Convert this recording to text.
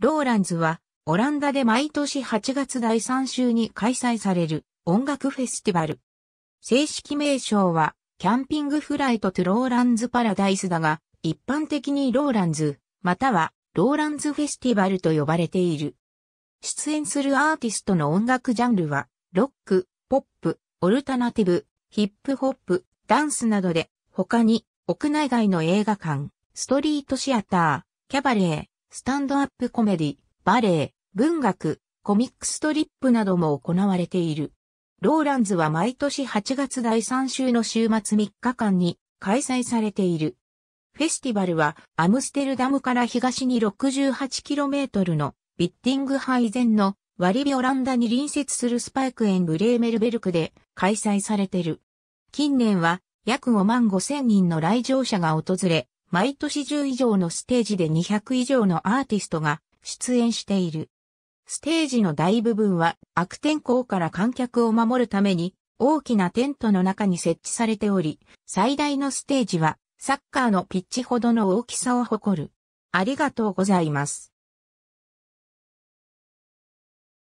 ローランズは、オランダで毎年8月第3週に開催される音楽フェスティバル。正式名称は、キャンピングフライトトゥローランズパラダイスだが、一般的にローランズ、またはローランズフェスティバルと呼ばれている。出演するアーティストの音楽ジャンルは、ロック、ポップ、オルタナティブ、ヒップホップ、ダンスなどで、他に、屋内外の映画館、ストリートシアター、キャバレー、スタンドアップコメディ、バレエ、文学、コミックストリップなども行われている。ローランズは毎年8月第3週の週末3日間に開催されている。フェスティバルはアムステルダムから東に 68km のビッティングハイゼンの割りオランダに隣接するスパイクエンブレーメルベルクで開催されている。近年は約5万5千人の来場者が訪れ、毎年10以上のステージで200以上のアーティストが出演している。ステージの大部分は悪天候から観客を守るために大きなテントの中に設置されており、最大のステージはサッカーのピッチほどの大きさを誇る。ありがとうございます。